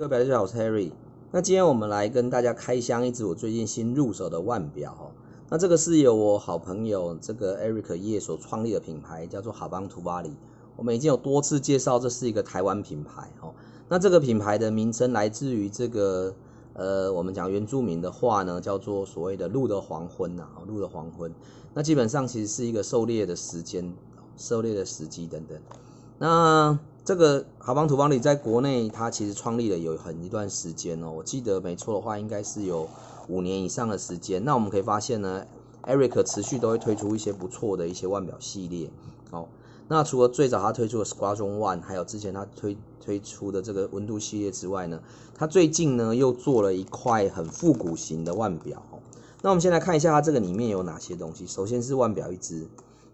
各位表弟，大家好，我是 Harry。那今天我们来跟大家开箱一只我最近新入手的腕表。哦。那这个是由我好朋友这个 Eric 叶所创立的品牌，叫做哈邦图巴里。我们已经有多次介绍，这是一个台湾品牌。哦，那这个品牌的名称来自于这个呃，我们讲原住民的话呢，叫做所谓的“鹿的黄昏”啊，“鹿的黄昏”。那基本上其实是一个狩猎的时间、狩猎的时机等等。那这个豪邦图邦里在国内，它其实创立了有很一段时间哦。我记得没错的话，应该是有五年以上的时间。那我们可以发现呢，Eric 持续都会推出一些不错的一些腕表系列。哦，那除了最早他推出的 Squadron One，还有之前他推推出的这个温度系列之外呢，他最近呢又做了一块很复古型的腕表。那我们先来看一下它这个里面有哪些东西。首先是腕表一只。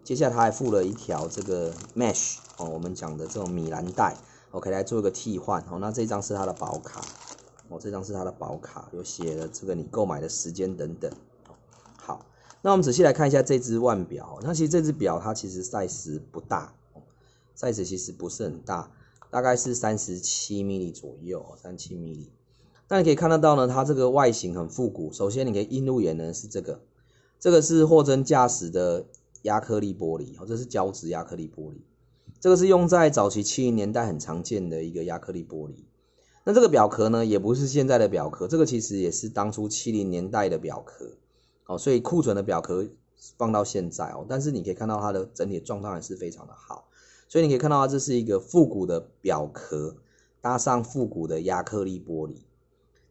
接下来他还附了一条这个 mesh 哦，我们讲的这种米兰带，OK 来做一个替换哦。那这张是它的保卡哦，这张是它的保卡，有写了这个你购买的时间等等。好，那我们仔细来看一下这只腕表。那其实这只表它其实 size 不大，size 其实不是很大，大概是三十七毫米左右，三七毫米。那你可以看得到呢，它这个外形很复古。首先你可以映入眼呢是这个，这个是货真价实的。压克力玻璃哦，这是胶质压克力玻璃，这个是用在早期七零年代很常见的一个压克力玻璃。那这个表壳呢，也不是现在的表壳，这个其实也是当初七零年代的表壳哦，所以库存的表壳放到现在哦，但是你可以看到它的整体状态还是非常的好，所以你可以看到它这是一个复古的表壳搭上复古的压克力玻璃。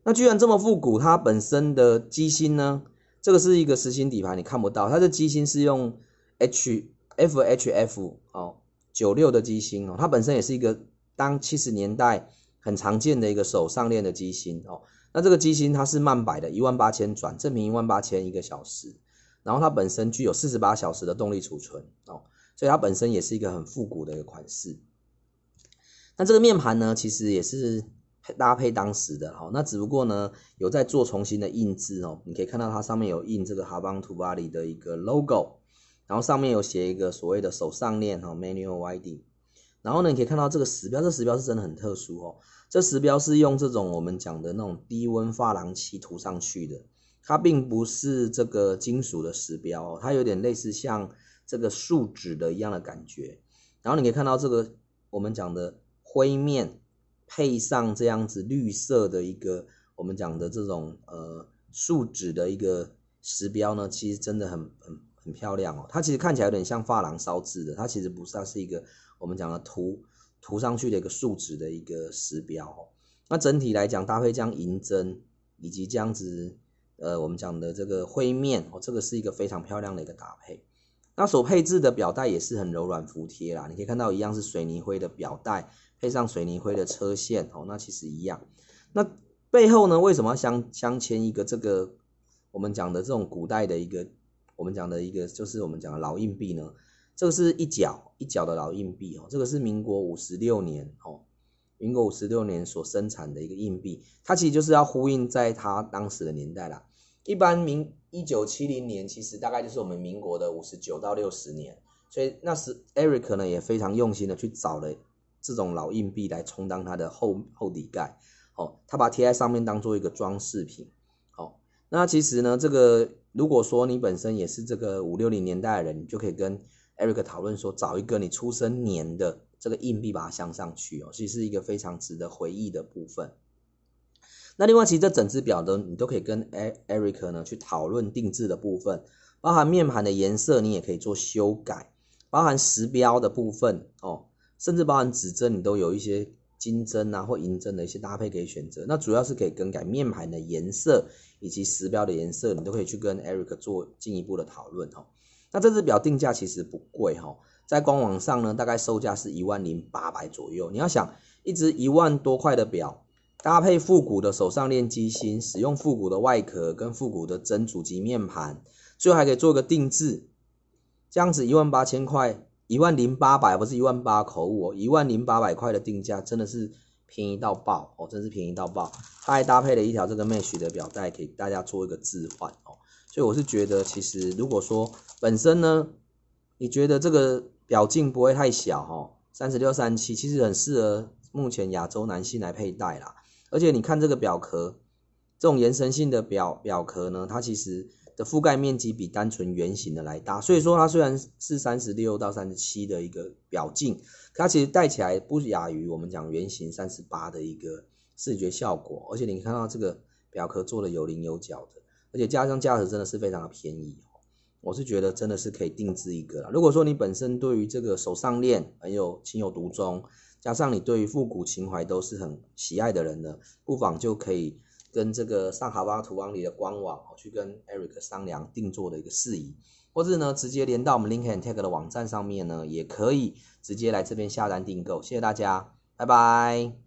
那居然这么复古，它本身的机芯呢，这个是一个实心底盘，你看不到，它的机芯是用。H F H F 哦，九六的机芯哦，它本身也是一个当七十年代很常见的一个手上链的机芯哦。那这个机芯它是慢摆的，一万八千转，证明一万八千一个小时。然后它本身具有四十八小时的动力储存哦，所以它本身也是一个很复古的一个款式。那这个面盘呢，其实也是搭配当时的哦，那只不过呢有在做重新的印制哦，你可以看到它上面有印这个哈邦图巴里的一个 logo。然后上面有写一个所谓的手上链哈，manual winding。然后呢，你可以看到这个时标，这时标是真的很特殊哦。这时标是用这种我们讲的那种低温珐琅漆涂上去的，它并不是这个金属的时标，它有点类似像这个树脂的一样的感觉。然后你可以看到这个我们讲的灰面配上这样子绿色的一个我们讲的这种呃树脂的一个时标呢，其实真的很很。很漂亮哦，它其实看起来有点像珐琅烧制的，它其实不是，它是一个我们讲的涂涂上去的一个树脂的一个石标。哦。那整体来讲搭配这样银针以及这样子，呃，我们讲的这个灰面哦，这个是一个非常漂亮的一个搭配。那所配置的表带也是很柔软服帖啦，你可以看到一样是水泥灰的表带，配上水泥灰的车线哦，那其实一样。那背后呢，为什么要镶镶嵌一个这个我们讲的这种古代的一个？我们讲的一个就是我们讲的老硬币呢，这个是一角一角的老硬币哦，这个是民国五十六年哦，民国五十六年所生产的一个硬币，它其实就是要呼应在它当时的年代啦。一般民一九七零年其实大概就是我们民国的五十九到六十年，所以那时 Eric 呢也非常用心的去找了这种老硬币来充当它的后后底盖哦，他把贴在上面当做一个装饰品。那其实呢，这个如果说你本身也是这个五六零年代的人，你就可以跟 Eric 讨论说，找一个你出生年的这个硬币，把它镶上去哦，其实是一个非常值得回忆的部分。那另外，其实这整只表的你都可以跟 Eric 呢去讨论定制的部分，包含面盘的颜色，你也可以做修改，包含时标的部分哦，甚至包含指针，你都有一些。金针啊或银针的一些搭配可以选择，那主要是可以更改面盘的颜色以及石标的颜色，你都可以去跟 Eric 做进一步的讨论哦。那这只表定价其实不贵哈，在官网上呢，大概售价是一万零八百左右。你要想一只一万多块的表，搭配复古的手上链机芯，使用复古的外壳跟复古的真主机面盘，最后还可以做个定制，这样子一万八千块。一万零八百不是一万八，口误哦。一万零八百块的定价真的是便宜到爆哦，真是便宜到爆。它还搭配了一条这个 Mesh 的表带给大家做一个置换哦。所以我是觉得，其实如果说本身呢，你觉得这个表径不会太小哈，三十六、三七，其实很适合目前亚洲男性来佩戴啦。而且你看这个表壳，这种延伸性的表表壳呢，它其实。的覆盖面积比单纯圆形的来大，所以说它虽然是三十六到三十七的一个表径，它其实戴起来不亚于我们讲圆形三十八的一个视觉效果，而且你看到这个表壳做的有棱有角的，而且加上价格真的是非常的便宜，我是觉得真的是可以定制一个了。如果说你本身对于这个手上链很有情有独钟，加上你对于复古情怀都是很喜爱的人呢，不妨就可以。跟这个上海拉图王里的官网去跟 Eric 商量定做的一个事宜，或者呢，直接连到我们 Link and Tech 的网站上面呢，也可以直接来这边下单订购。谢谢大家，拜拜。